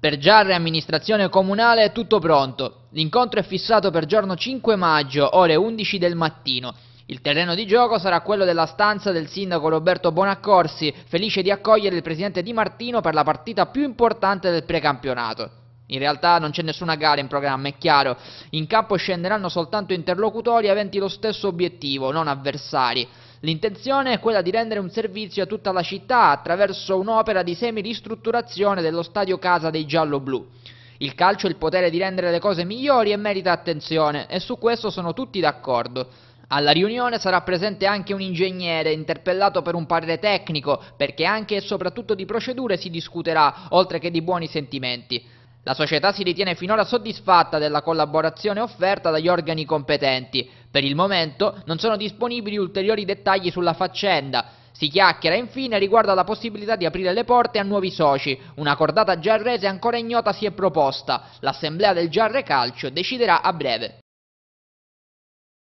Per Giarre amministrazione comunale è tutto pronto. L'incontro è fissato per giorno 5 maggio, ore 11 del mattino. Il terreno di gioco sarà quello della stanza del sindaco Roberto Bonaccorsi, felice di accogliere il presidente Di Martino per la partita più importante del precampionato. In realtà non c'è nessuna gara in programma, è chiaro. In campo scenderanno soltanto interlocutori aventi lo stesso obiettivo, non avversari. L'intenzione è quella di rendere un servizio a tutta la città attraverso un'opera di semi-ristrutturazione dello stadio casa dei giallo-blu. Il calcio ha il potere di rendere le cose migliori e merita attenzione, e su questo sono tutti d'accordo. Alla riunione sarà presente anche un ingegnere interpellato per un parere tecnico, perché anche e soprattutto di procedure si discuterà, oltre che di buoni sentimenti. La società si ritiene finora soddisfatta della collaborazione offerta dagli organi competenti, per il momento non sono disponibili ulteriori dettagli sulla faccenda. Si chiacchiera infine riguardo alla possibilità di aprire le porte a nuovi soci. Una cordata giarrese ancora ignota si è proposta. L'assemblea del Giarre Calcio deciderà a breve.